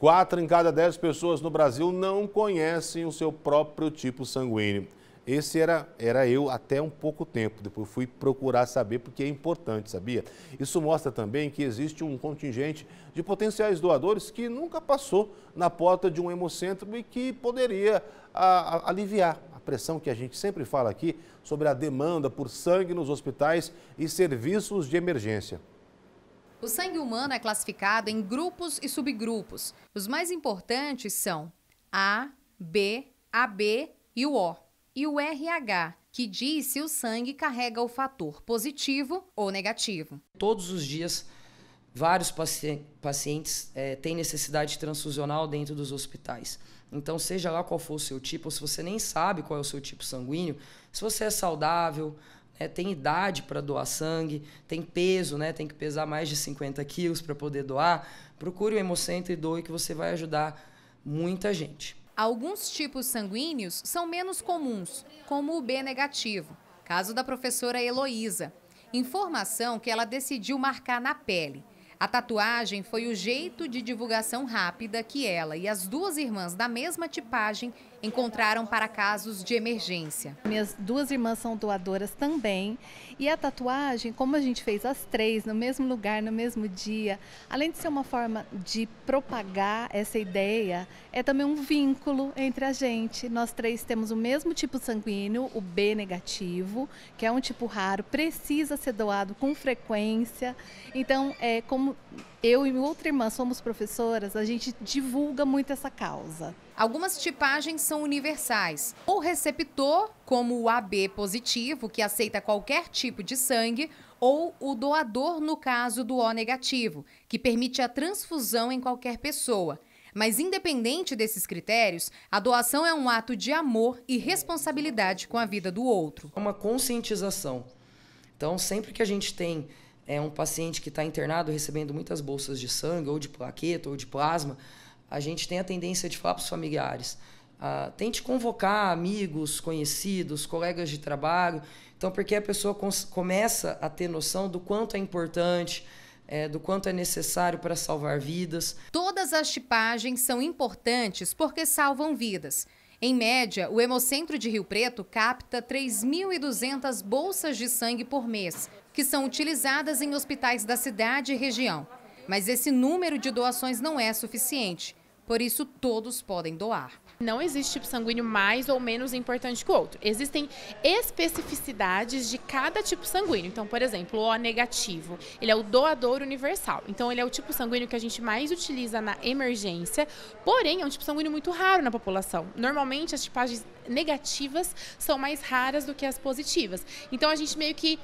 Quatro em cada dez pessoas no Brasil não conhecem o seu próprio tipo sanguíneo. Esse era, era eu até um pouco tempo, depois fui procurar saber porque é importante, sabia? Isso mostra também que existe um contingente de potenciais doadores que nunca passou na porta de um hemocentro e que poderia a, a, aliviar a pressão que a gente sempre fala aqui sobre a demanda por sangue nos hospitais e serviços de emergência. O sangue humano é classificado em grupos e subgrupos. Os mais importantes são A, B, AB e o O. E o RH, que diz se o sangue carrega o fator positivo ou negativo. Todos os dias, vários paci pacientes é, têm necessidade transfusional dentro dos hospitais. Então, seja lá qual for o seu tipo, ou se você nem sabe qual é o seu tipo sanguíneo, se você é saudável, é, tem idade para doar sangue, tem peso, né? Tem que pesar mais de 50 quilos para poder doar. Procure o Hemocentro e doe que você vai ajudar muita gente. Alguns tipos sanguíneos são menos comuns, como o B negativo, caso da professora Heloísa. Informação que ela decidiu marcar na pele. A tatuagem foi o jeito de divulgação rápida que ela e as duas irmãs da mesma tipagem encontraram para casos de emergência. Minhas duas irmãs são doadoras também. E a tatuagem, como a gente fez as três no mesmo lugar, no mesmo dia, além de ser uma forma de propagar essa ideia, é também um vínculo entre a gente. Nós três temos o mesmo tipo sanguíneo, o B negativo, que é um tipo raro, precisa ser doado com frequência. Então, é como como eu e minha outra irmã somos professoras, a gente divulga muito essa causa. Algumas tipagens são universais. O receptor, como o AB positivo, que aceita qualquer tipo de sangue, ou o doador, no caso do O negativo, que permite a transfusão em qualquer pessoa. Mas, independente desses critérios, a doação é um ato de amor e responsabilidade com a vida do outro. É uma conscientização. Então, sempre que a gente tem é um paciente que está internado recebendo muitas bolsas de sangue, ou de plaqueta, ou de plasma, a gente tem a tendência de falar para os familiares. Ah, tente convocar amigos, conhecidos, colegas de trabalho. Então, porque a pessoa começa a ter noção do quanto é importante, é, do quanto é necessário para salvar vidas. Todas as tipagens são importantes porque salvam vidas. Em média, o Hemocentro de Rio Preto capta 3.200 bolsas de sangue por mês, que são utilizadas em hospitais da cidade e região. Mas esse número de doações não é suficiente, por isso todos podem doar. Não existe tipo sanguíneo mais ou menos importante que o outro. Existem especificidades de cada tipo sanguíneo. Então, por exemplo, o O negativo, ele é o doador universal. Então, ele é o tipo sanguíneo que a gente mais utiliza na emergência, porém é um tipo sanguíneo muito raro na população. Normalmente as tipagens negativas são mais raras do que as positivas. Então, a gente meio que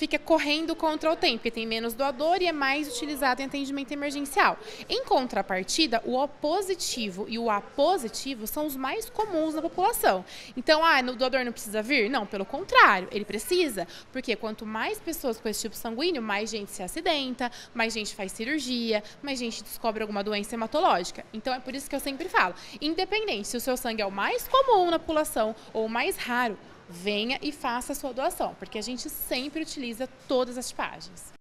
fica correndo contra o tempo, porque tem menos doador e é mais utilizado em atendimento emergencial. Em contrapartida, o O positivo e o A positivo são os mais comuns na população. Então, ah, o doador não precisa vir? Não, pelo contrário, ele precisa, porque quanto mais pessoas com esse tipo sanguíneo, mais gente se acidenta, mais gente faz cirurgia, mais gente descobre alguma doença hematológica. Então, é por isso que eu sempre falo, independente se o seu sangue é o mais comum na população ou o mais raro, venha e faça a sua doação, porque a gente sempre utiliza todas as tipagens.